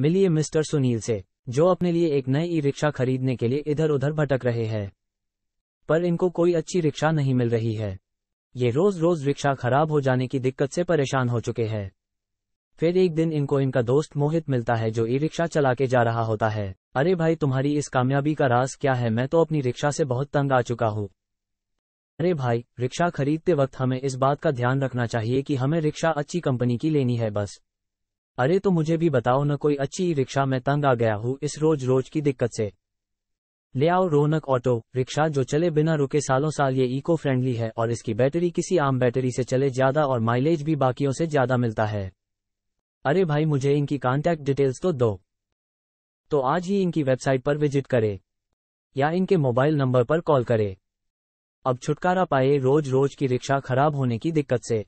मिलिए मिस्टर सुनील से जो अपने लिए एक नए ई रिक्शा खरीदने के लिए इधर उधर भटक रहे हैं पर इनको कोई अच्छी रिक्शा नहीं मिल रही है ये रोज रोज रिक्शा खराब हो जाने की दिक्कत से परेशान हो चुके हैं फिर एक दिन इनको इनका दोस्त मोहित मिलता है जो ई रिक्शा चला के जा रहा होता है अरे भाई तुम्हारी इस कामयाबी का राज क्या है मैं तो अपनी रिक्शा से बहुत तंग आ चुका हूँ अरे भाई रिक्शा खरीदते वक्त हमें इस बात का ध्यान रखना चाहिए कि हमें रिक्शा अच्छी कंपनी की लेनी है बस अरे तो मुझे भी बताओ न कोई अच्छी रिक्शा में तंग आ गया हूँ इस रोज रोज की दिक्कत से ले आओ रौनक ऑटो रिक्शा जो चले बिना रुके सालों साल ये इको फ्रेंडली है और इसकी बैटरी किसी आम बैटरी से चले ज्यादा और माइलेज भी बाकियों से ज्यादा मिलता है अरे भाई मुझे इनकी कांटेक्ट डिटेल्स तो दो तो आज ही इनकी वेबसाइट पर विजिट करे या इनके मोबाइल नंबर पर कॉल करे अब छुटकारा पाए रोज रोज की रिक्शा खराब होने की दिक्कत से